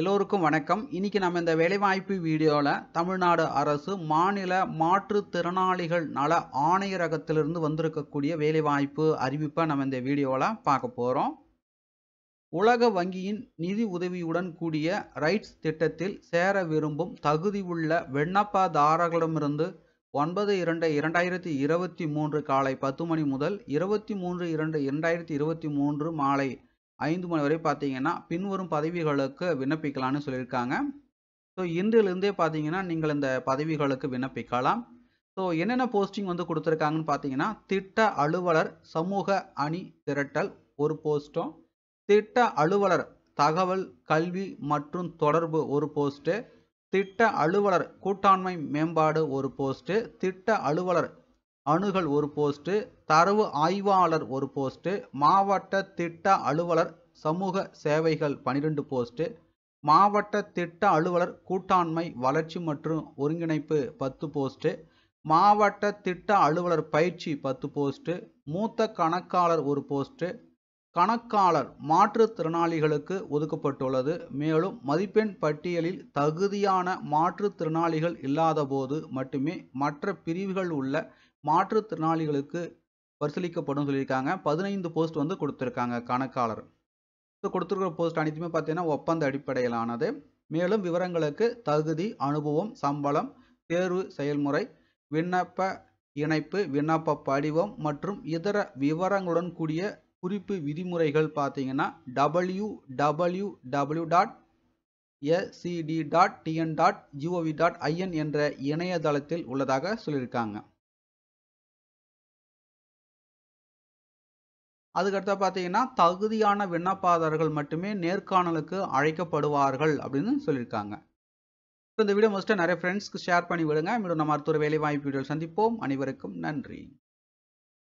எல்லோருக்கும் வணக்கம் இன்னைக்கு நம்ம இந்த வேலைவாய்ப்பு வீடியோவில் தமிழ்நாடு அரசு மாநில மாற்றுத்திறனாளிகள் நல ஆணையரகத்திலிருந்து வந்திருக்கக்கூடிய வேலைவாய்ப்பு அறிவிப்பை நம்ம இந்த வீடியோவில் பார்க்க போகிறோம் உலக வங்கியின் நிதி உதவியுடன் கூடிய ரைட்ஸ் திட்டத்தில் சேர விரும்பும் தகுதி உள்ள விண்ணப்பதாரர்களிடமிருந்து ஒன்பது இரண்டு இரண்டாயிரத்தி இருபத்தி மூன்று காலை பத்து மணி முதல் இருபத்தி மூன்று இரண்டு இரண்டாயிரத்தி இருபத்தி மூன்று மாலை ஐந்து மணி வரை பார்த்தீங்கன்னா பின்வரும் பதவிகளுக்கு விண்ணப்பிக்கலாம்னு சொல்லியிருக்காங்க ஸோ இன்றிலிருந்தே பார்த்தீங்கன்னா நீங்கள் இந்த பதவிகளுக்கு விண்ணப்பிக்கலாம் ஸோ என்னென்ன போஸ்டிங் வந்து கொடுத்துருக்காங்கன்னு பார்த்தீங்கன்னா திட்ட அலுவலர் சமூக அணி திரட்டல் ஒரு போஸ்ட்டும் திட்ட அலுவலர் தகவல் கல்வி மற்றும் தொடர்பு ஒரு போஸ்ட்டு திட்ட அலுவலர் கூட்டாண்மை மேம்பாடு ஒரு போஸ்ட்டு திட்ட அலுவலர் அணுகல் ஒரு போஸ்ட் தரவு ஆய்வாளர் ஒரு போஸ்ட்டு மாவட்ட திட்ட அலுவலர் சமூக சேவைகள் பனிரெண்டு போஸ்ட்டு மாவட்ட திட்ட அலுவலர் கூட்டாண்மை வளர்ச்சி மற்றும் ஒருங்கிணைப்பு பத்து போஸ்ட் மாவட்ட திட்ட அலுவலர் பயிற்சி பத்து போஸ்ட்டு மூத்த கணக்காளர் ஒரு போஸ்ட்டு கணக்காளர் மாற்றுத்திறனாளிகளுக்கு ஒதுக்கப்பட்டுள்ளது மேலும் மதிப்பெண் பட்டியலில் தகுதியான மாற்றுத்திறனாளிகள் இல்லாதபோது மட்டுமே மற்ற பிரிவுகள் உள்ள மாற்றுத்திறனாளிகளுக்கு பரிசீலிக்கப்படும் சொல்லியிருக்காங்க பதினைந்து போஸ்ட் வந்து கொடுத்துருக்காங்க கணக்காளர் ஸோ கொடுத்துருக்கிற போஸ்ட் அனைத்துமே பார்த்தீங்கன்னா ஒப்பந்த அடிப்படையிலானது மேலும் விவரங்களுக்கு தகுதி அனுபவம் சம்பளம் தேர்வு செயல்முறை விண்ணப்ப இணைப்பு விண்ணப்ப படிவம் மற்றும் இதர விவரங்களுடன் கூடிய குறிப்பு விதிமுறைகள் பார்த்தீங்கன்னா W W W dot SCD dot TN dot GOV dot IN என்ற இணையதளத்தில் உள்ளதாக சொல்லியிருக்காங்க அதுக்கடுத்த பார்த்தீங்கன்னா தகுதியான விண்ணப்பாதாரர்கள் மட்டுமே நேர்காணலுக்கு அழைக்கப்படுவார்கள் அப்படின்னு சொல்லியிருக்காங்க இந்த வீடியோ மோஸ்ட்டாக நிறைய ஃப்ரெண்ட்ஸ்க்கு ஷேர் பண்ணி விடுங்க மீண்டும் நம்ம அடுத்த ஒரு வேலை வாய்ப்பு வீடியோ சந்திப்போம் அனைவருக்கும் நன்றி